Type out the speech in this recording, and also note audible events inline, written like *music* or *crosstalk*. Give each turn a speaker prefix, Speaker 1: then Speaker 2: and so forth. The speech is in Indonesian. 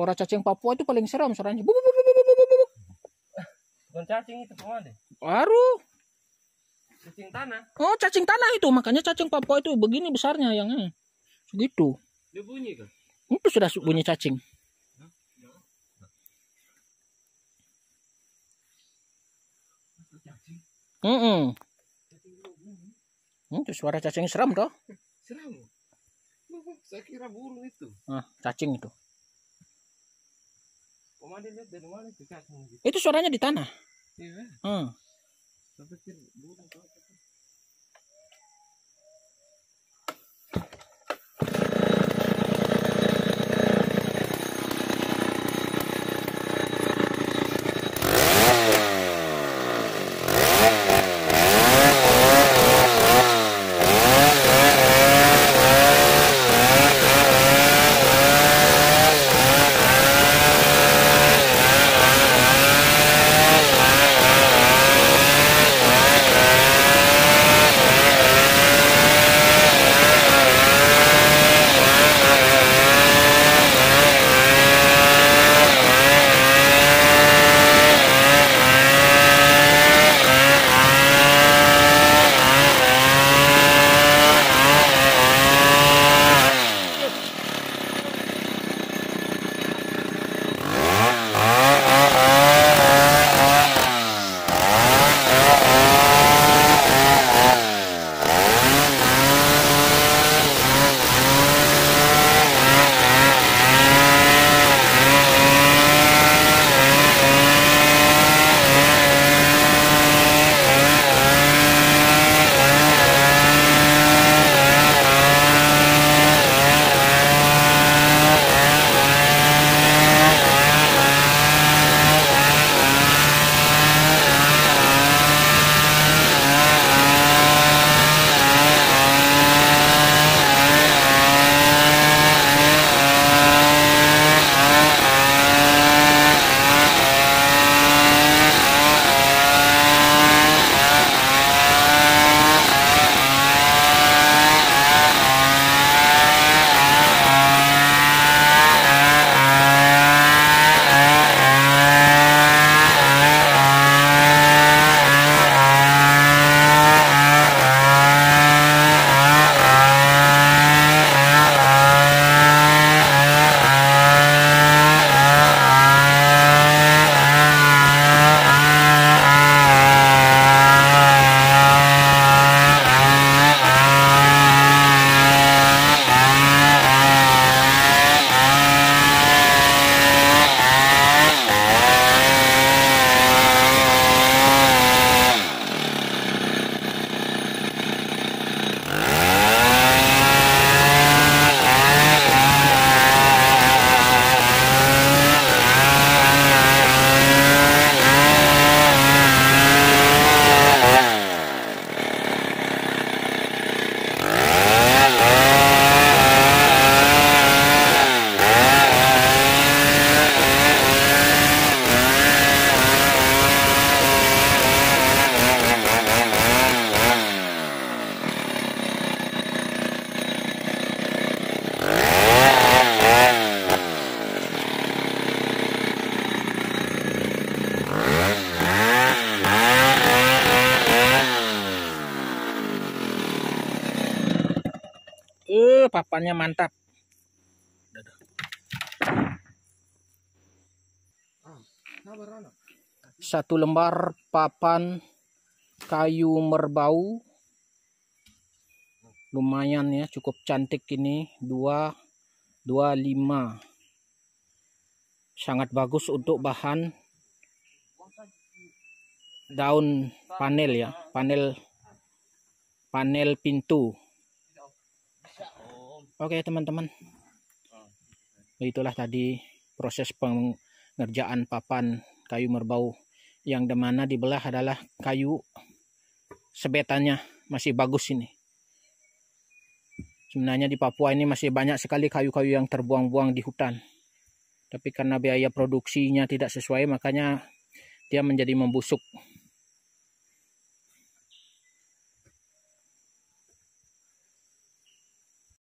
Speaker 1: Suara cacing Papua itu paling seram suaranya. bu, bu, bu, bu, bu, bu. Bukan cacing itu deh. Baru. Cacing tanah. Oh, cacing tanah itu. Makanya cacing Papua itu begini besarnya yang segitu. Dia bunyi kan? Itu sudah bunyi cacing. Hmm. -mm. Hmm, itu suara cacing seram toh? Seram. *laughs* Saya kira burung itu. Ah, cacing itu. Itu suaranya di tanah. Iya. Hmm. papannya mantap. Satu lembar papan kayu merbau. Lumayan ya, cukup cantik ini. Dua, dua lima. Sangat bagus untuk bahan daun panel ya, panel panel pintu. Oke okay, teman-teman oh, itulah tadi proses pengerjaan papan kayu merbau yang dimana dibelah adalah kayu sebetannya masih bagus ini sebenarnya di Papua ini masih banyak sekali kayu-kayu yang terbuang-buang di hutan tapi karena biaya produksinya tidak sesuai makanya dia menjadi membusuk